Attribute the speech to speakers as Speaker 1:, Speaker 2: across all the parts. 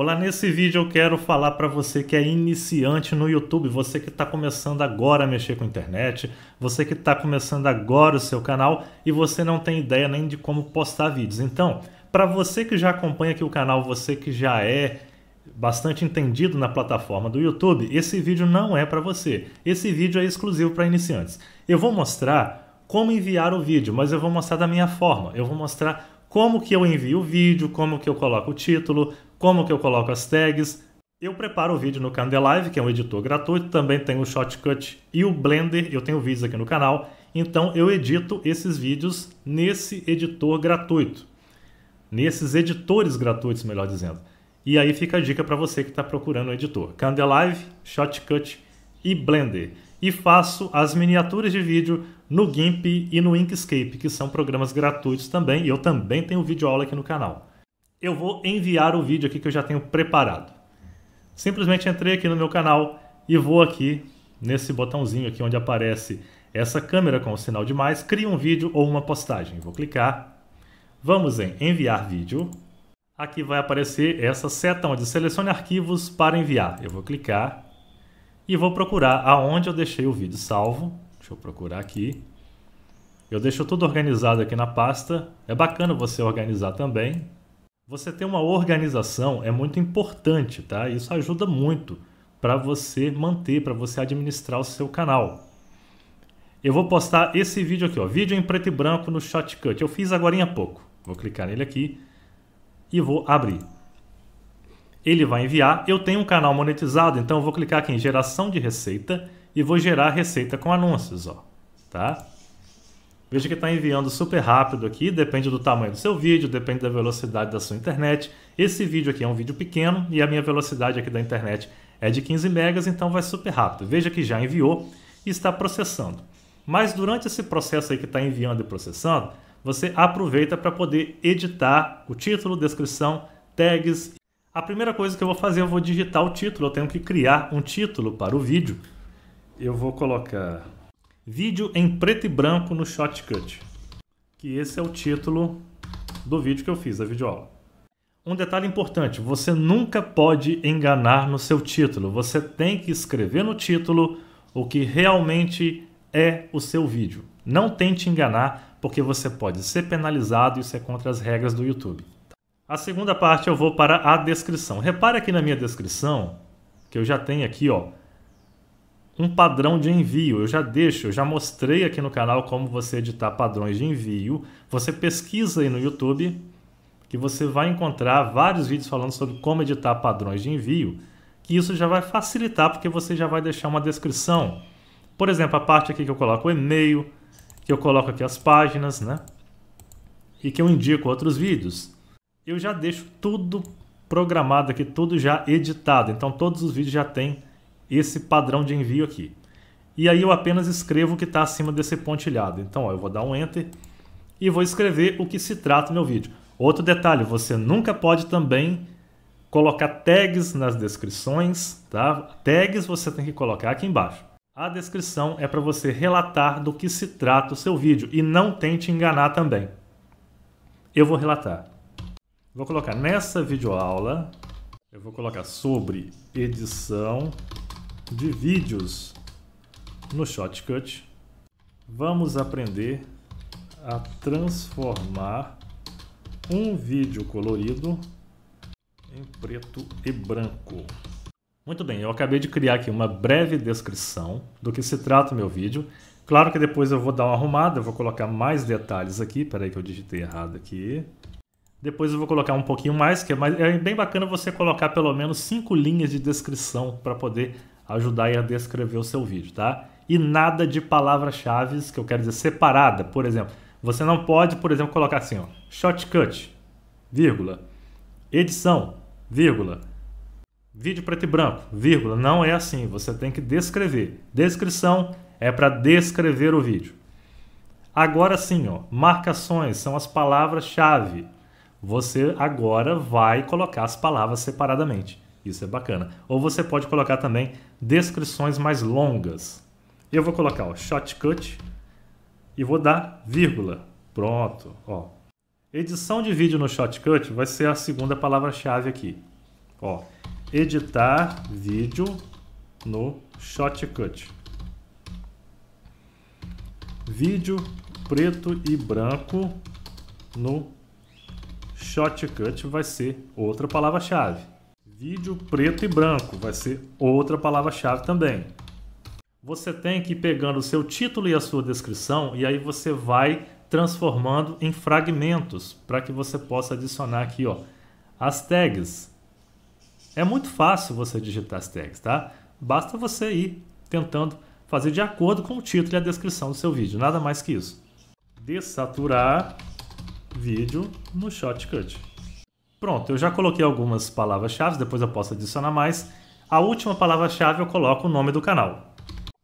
Speaker 1: Olá, nesse vídeo eu quero falar para você que é iniciante no YouTube, você que está começando agora a mexer com a internet, você que está começando agora o seu canal e você não tem ideia nem de como postar vídeos. Então, para você que já acompanha aqui o canal, você que já é bastante entendido na plataforma do YouTube, esse vídeo não é para você. Esse vídeo é exclusivo para iniciantes. Eu vou mostrar como enviar o vídeo, mas eu vou mostrar da minha forma. Eu vou mostrar como que eu envio o vídeo, como que eu coloco o título, como que eu coloco as tags. Eu preparo o vídeo no Candelive, que é um editor gratuito, também tem o Shotcut e o Blender, eu tenho vídeos aqui no canal, então eu edito esses vídeos nesse editor gratuito. Nesses editores gratuitos, melhor dizendo. E aí fica a dica para você que está procurando um editor. Candelive, Shotcut e Blender. E faço as miniaturas de vídeo no GIMP e no Inkscape, que são programas gratuitos também, e eu também tenho vídeo aula aqui no canal eu vou enviar o vídeo aqui que eu já tenho preparado. Simplesmente entrei aqui no meu canal e vou aqui nesse botãozinho aqui onde aparece essa câmera com o sinal de mais, cria um vídeo ou uma postagem. Vou clicar, vamos em enviar vídeo. Aqui vai aparecer essa seta onde selecione arquivos para enviar. Eu vou clicar e vou procurar aonde eu deixei o vídeo salvo. Deixa eu procurar aqui. Eu deixo tudo organizado aqui na pasta. É bacana você organizar também. Você ter uma organização é muito importante, tá? Isso ajuda muito para você manter, para você administrar o seu canal. Eu vou postar esse vídeo aqui, ó, vídeo em preto e branco no Shotcut. Eu fiz agora há pouco. Vou clicar nele aqui e vou abrir. Ele vai enviar. Eu tenho um canal monetizado, então eu vou clicar aqui em geração de receita e vou gerar receita com anúncios, ó, tá? Veja que está enviando super rápido aqui, depende do tamanho do seu vídeo, depende da velocidade da sua internet. Esse vídeo aqui é um vídeo pequeno e a minha velocidade aqui da internet é de 15 megas, então vai super rápido. Veja que já enviou e está processando. Mas durante esse processo aí que está enviando e processando, você aproveita para poder editar o título, descrição, tags. A primeira coisa que eu vou fazer, eu vou digitar o título, eu tenho que criar um título para o vídeo. Eu vou colocar Vídeo em preto e branco no Shotcut. Que esse é o título do vídeo que eu fiz, da videoaula. Um detalhe importante, você nunca pode enganar no seu título. Você tem que escrever no título o que realmente é o seu vídeo. Não tente enganar, porque você pode ser penalizado e isso é contra as regras do YouTube. A segunda parte eu vou para a descrição. Repare aqui na minha descrição, que eu já tenho aqui, ó, um padrão de envio. Eu já deixo, eu já mostrei aqui no canal como você editar padrões de envio. Você pesquisa aí no YouTube que você vai encontrar vários vídeos falando sobre como editar padrões de envio, que isso já vai facilitar porque você já vai deixar uma descrição. Por exemplo, a parte aqui que eu coloco o e-mail, que eu coloco aqui as páginas, né? E que eu indico outros vídeos. Eu já deixo tudo programado aqui, tudo já editado. Então todos os vídeos já têm esse padrão de envio aqui. E aí eu apenas escrevo o que está acima desse pontilhado. Então ó, eu vou dar um Enter e vou escrever o que se trata meu vídeo. Outro detalhe, você nunca pode também colocar tags nas descrições, tá? Tags você tem que colocar aqui embaixo. A descrição é para você relatar do que se trata o seu vídeo e não tente enganar também. Eu vou relatar. Vou colocar nessa videoaula, eu vou colocar sobre edição de vídeos no Shotcut, vamos aprender a transformar um vídeo colorido em preto e branco. Muito bem, eu acabei de criar aqui uma breve descrição do que se trata o meu vídeo. Claro que depois eu vou dar uma arrumada, eu vou colocar mais detalhes aqui. Peraí que eu digitei errado aqui. Depois eu vou colocar um pouquinho mais, que é, mais, é bem bacana você colocar pelo menos cinco linhas de descrição para poder ajudar aí a descrever o seu vídeo, tá? E nada de palavras-chave que eu quero dizer separada, por exemplo. Você não pode, por exemplo, colocar assim, ó, shortcut, vírgula, edição, vírgula, vídeo preto e branco, vírgula. Não é assim, você tem que descrever. Descrição é para descrever o vídeo. Agora sim, ó, marcações são as palavras-chave. Você agora vai colocar as palavras separadamente. Isso é bacana. Ou você pode colocar também descrições mais longas. Eu vou colocar o shortcut e vou dar vírgula. Pronto. Ó. Edição de vídeo no shortcut vai ser a segunda palavra-chave aqui. Ó, editar vídeo no shortcut. Vídeo preto e branco no shortcut vai ser outra palavra-chave. Vídeo preto e branco vai ser outra palavra-chave também. Você tem que ir pegando o seu título e a sua descrição e aí você vai transformando em fragmentos para que você possa adicionar aqui ó, as tags. É muito fácil você digitar as tags, tá? Basta você ir tentando fazer de acordo com o título e a descrição do seu vídeo, nada mais que isso. Desaturar vídeo no Shotcut. Pronto, eu já coloquei algumas palavras-chave, depois eu posso adicionar mais. A última palavra-chave eu coloco o nome do canal.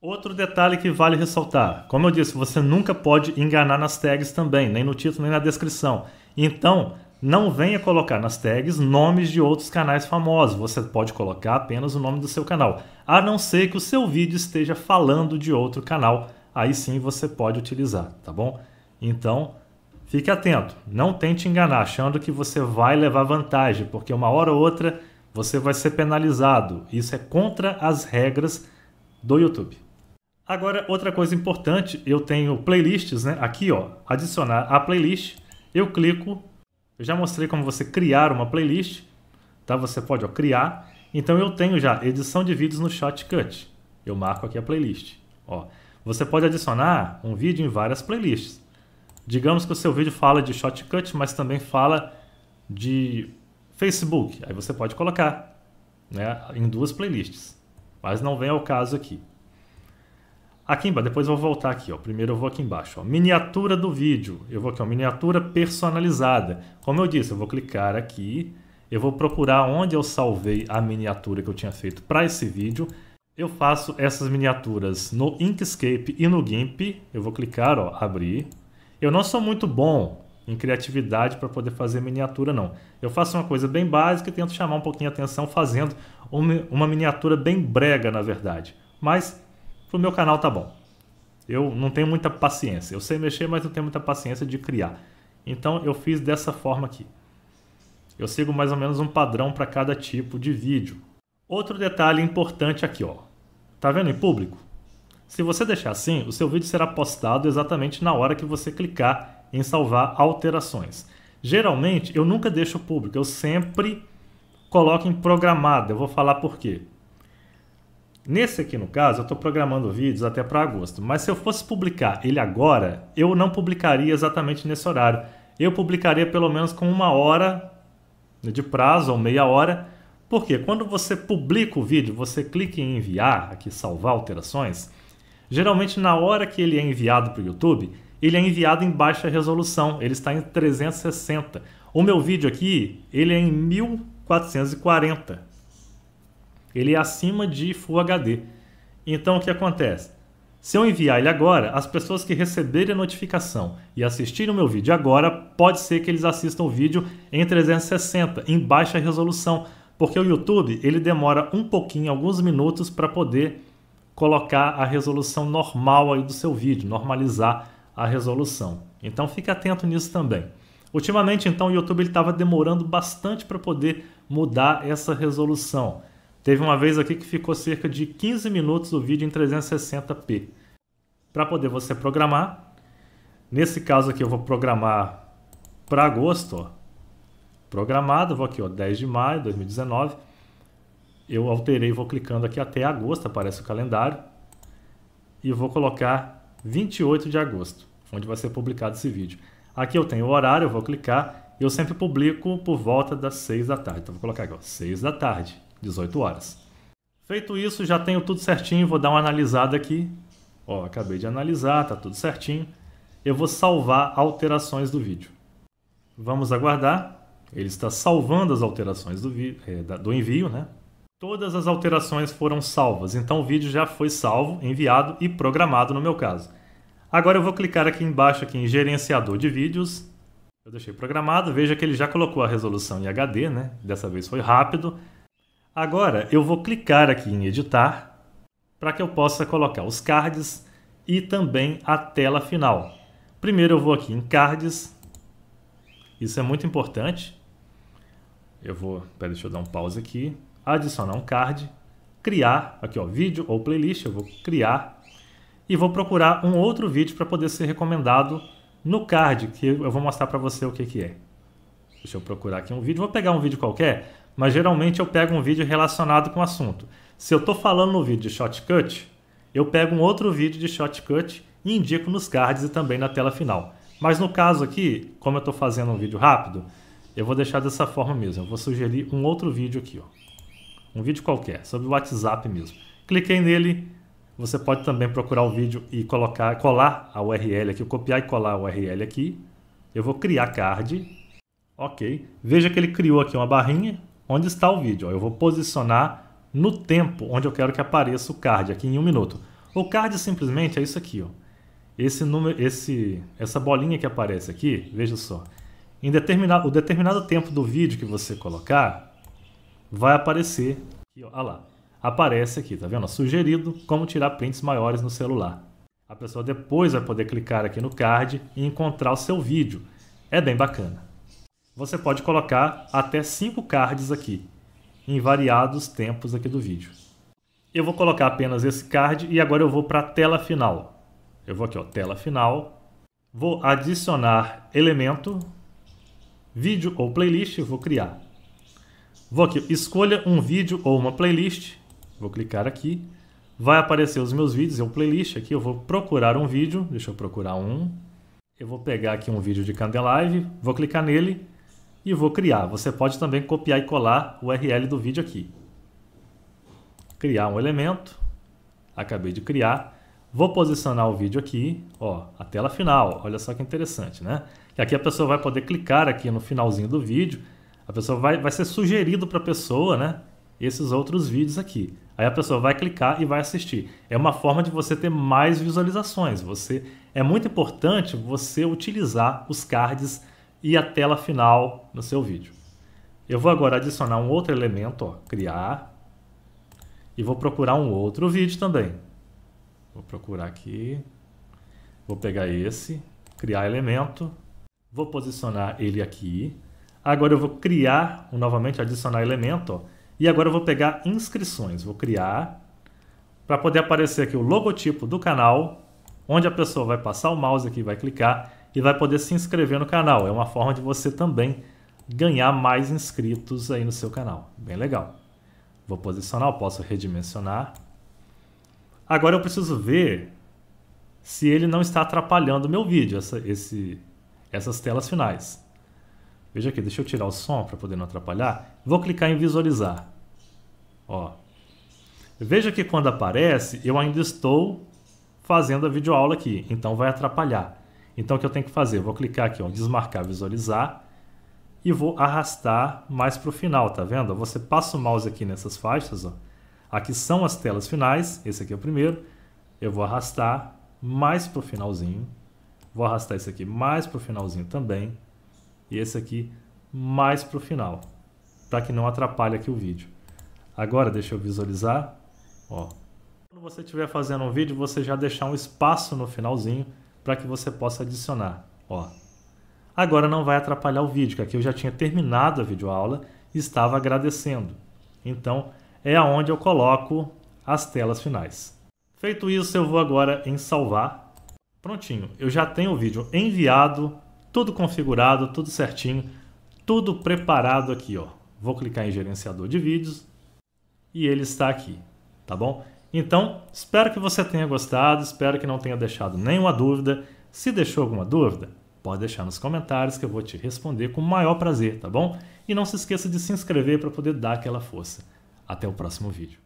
Speaker 1: Outro detalhe que vale ressaltar: como eu disse, você nunca pode enganar nas tags também, nem no título nem na descrição. Então, não venha colocar nas tags nomes de outros canais famosos. Você pode colocar apenas o nome do seu canal, a não ser que o seu vídeo esteja falando de outro canal. Aí sim você pode utilizar, tá bom? Então, Fique atento, não tente enganar achando que você vai levar vantagem, porque uma hora ou outra você vai ser penalizado. Isso é contra as regras do YouTube. Agora, outra coisa importante, eu tenho playlists, né? Aqui, ó, adicionar a playlist. Eu clico, eu já mostrei como você criar uma playlist, tá? Você pode, ó, criar. Então eu tenho já edição de vídeos no Shotcut. Eu marco aqui a playlist, ó. Você pode adicionar um vídeo em várias playlists. Digamos que o seu vídeo fala de shortcut, mas também fala de Facebook. Aí você pode colocar né, em duas playlists. Mas não vem ao caso aqui. Aqui embaixo, depois eu vou voltar aqui. Ó. Primeiro eu vou aqui embaixo. Ó. Miniatura do vídeo. Eu vou aqui, ó, miniatura personalizada. Como eu disse, eu vou clicar aqui. Eu vou procurar onde eu salvei a miniatura que eu tinha feito para esse vídeo. Eu faço essas miniaturas no Inkscape e no GIMP. Eu vou clicar, ó, abrir. Eu não sou muito bom em criatividade para poder fazer miniatura, não. Eu faço uma coisa bem básica e tento chamar um pouquinho a atenção fazendo uma miniatura bem brega, na verdade. Mas pro meu canal tá bom. Eu não tenho muita paciência. Eu sei mexer, mas não tenho muita paciência de criar. Então eu fiz dessa forma aqui. Eu sigo mais ou menos um padrão para cada tipo de vídeo. Outro detalhe importante aqui, ó. Tá vendo em público? Se você deixar assim, o seu vídeo será postado exatamente na hora que você clicar em salvar alterações. Geralmente, eu nunca deixo público, eu sempre coloco em programado. Eu vou falar por quê. Nesse aqui, no caso, eu estou programando vídeos até para agosto, mas se eu fosse publicar ele agora, eu não publicaria exatamente nesse horário. Eu publicaria pelo menos com uma hora de prazo ou meia hora, porque quando você publica o vídeo, você clica em enviar, aqui salvar alterações, Geralmente, na hora que ele é enviado para o YouTube, ele é enviado em baixa resolução, ele está em 360. O meu vídeo aqui, ele é em 1440. Ele é acima de Full HD. Então, o que acontece? Se eu enviar ele agora, as pessoas que receberem a notificação e assistirem o meu vídeo agora, pode ser que eles assistam o vídeo em 360, em baixa resolução, porque o YouTube ele demora um pouquinho, alguns minutos para poder colocar a resolução normal aí do seu vídeo, normalizar a resolução. Então fique atento nisso também. Ultimamente, então, o YouTube estava demorando bastante para poder mudar essa resolução. Teve uma vez aqui que ficou cerca de 15 minutos o vídeo em 360p. Para poder você programar, nesse caso aqui eu vou programar para agosto, ó. programado, vou aqui, ó, 10 de maio de 2019 eu alterei, vou clicando aqui até agosto, aparece o calendário, e vou colocar 28 de agosto, onde vai ser publicado esse vídeo. Aqui eu tenho o horário, eu vou clicar, eu sempre publico por volta das 6 da tarde, então vou colocar aqui, ó, 6 da tarde, 18 horas. Feito isso, já tenho tudo certinho, vou dar uma analisada aqui, ó, acabei de analisar, tá tudo certinho, eu vou salvar alterações do vídeo. Vamos aguardar, ele está salvando as alterações do, é, do envio, né? Todas as alterações foram salvas, então o vídeo já foi salvo, enviado e programado no meu caso. Agora eu vou clicar aqui embaixo aqui em gerenciador de vídeos. Eu deixei programado, veja que ele já colocou a resolução em HD, né? Dessa vez foi rápido. Agora eu vou clicar aqui em editar para que eu possa colocar os cards e também a tela final. Primeiro eu vou aqui em cards. Isso é muito importante. Eu vou, pera, deixa eu dar um pause aqui adicionar um card, criar, aqui ó, vídeo ou playlist, eu vou criar e vou procurar um outro vídeo para poder ser recomendado no card, que eu vou mostrar para você o que, que é. Deixa eu procurar aqui um vídeo, vou pegar um vídeo qualquer, mas geralmente eu pego um vídeo relacionado com o assunto. Se eu estou falando no vídeo de shortcut, eu pego um outro vídeo de shortcut e indico nos cards e também na tela final. Mas no caso aqui, como eu estou fazendo um vídeo rápido, eu vou deixar dessa forma mesmo. Eu vou sugerir um outro vídeo aqui. Ó um vídeo qualquer, sobre o WhatsApp mesmo. Cliquei nele, você pode também procurar o vídeo e colocar, colar a URL aqui, copiar e colar a URL aqui. Eu vou criar card. Ok. Veja que ele criou aqui uma barrinha onde está o vídeo. Eu vou posicionar no tempo onde eu quero que apareça o card, aqui em um minuto. O card simplesmente é isso aqui, ó. Esse número, esse, essa bolinha que aparece aqui, veja só. Em determinado, o determinado tempo do vídeo que você colocar, vai aparecer, aqui, ó, lá, aparece aqui, tá vendo? Sugerido como tirar prints maiores no celular. A pessoa depois vai poder clicar aqui no card e encontrar o seu vídeo. É bem bacana. Você pode colocar até 5 cards aqui, em variados tempos aqui do vídeo. Eu vou colocar apenas esse card e agora eu vou para a tela final. Eu vou aqui, ó, tela final. Vou adicionar elemento, vídeo ou playlist, vou criar. Vou aqui, escolha um vídeo ou uma playlist. Vou clicar aqui. Vai aparecer os meus vídeos, é um playlist aqui. Eu vou procurar um vídeo. Deixa eu procurar um. Eu vou pegar aqui um vídeo de Candelive, vou clicar nele e vou criar. Você pode também copiar e colar o URL do vídeo aqui. Criar um elemento. Acabei de criar. Vou posicionar o vídeo aqui, ó, a tela final. Olha só que interessante, né? E aqui a pessoa vai poder clicar aqui no finalzinho do vídeo a pessoa vai, vai ser sugerido para a pessoa, né? Esses outros vídeos aqui. Aí a pessoa vai clicar e vai assistir. É uma forma de você ter mais visualizações. Você é muito importante você utilizar os cards e a tela final no seu vídeo. Eu vou agora adicionar um outro elemento, ó, criar e vou procurar um outro vídeo também. Vou procurar aqui. Vou pegar esse, criar elemento, vou posicionar ele aqui Agora eu vou criar, novamente, adicionar elemento. e agora eu vou pegar inscrições. Vou criar para poder aparecer aqui o logotipo do canal, onde a pessoa vai passar o mouse aqui, vai clicar e vai poder se inscrever no canal. É uma forma de você também ganhar mais inscritos aí no seu canal. Bem legal. Vou posicionar, eu posso redimensionar. Agora eu preciso ver se ele não está atrapalhando o meu vídeo, essa, esse, essas telas finais. Veja aqui, deixa eu tirar o som para poder não atrapalhar. Vou clicar em visualizar. Ó. Veja que quando aparece, eu ainda estou fazendo a videoaula aqui, então vai atrapalhar. Então o que eu tenho que fazer? vou clicar aqui, ó, desmarcar, visualizar e vou arrastar mais para o final, tá vendo? Você passa o mouse aqui nessas faixas, ó. Aqui são as telas finais, esse aqui é o primeiro. Eu vou arrastar mais para o finalzinho. Vou arrastar esse aqui mais para o finalzinho também e esse aqui mais para o final, para que não atrapalhe aqui o vídeo. Agora deixa eu visualizar. Ó. Quando você estiver fazendo um vídeo, você já deixar um espaço no finalzinho para que você possa adicionar. Ó. Agora não vai atrapalhar o vídeo, que aqui eu já tinha terminado a videoaula e estava agradecendo. Então é aonde eu coloco as telas finais. Feito isso, eu vou agora em salvar. Prontinho, eu já tenho o vídeo enviado tudo configurado, tudo certinho, tudo preparado aqui, ó. Vou clicar em gerenciador de vídeos e ele está aqui, tá bom? Então, espero que você tenha gostado, espero que não tenha deixado nenhuma dúvida. Se deixou alguma dúvida, pode deixar nos comentários que eu vou te responder com o maior prazer, tá bom? E não se esqueça de se inscrever para poder dar aquela força. Até o próximo vídeo.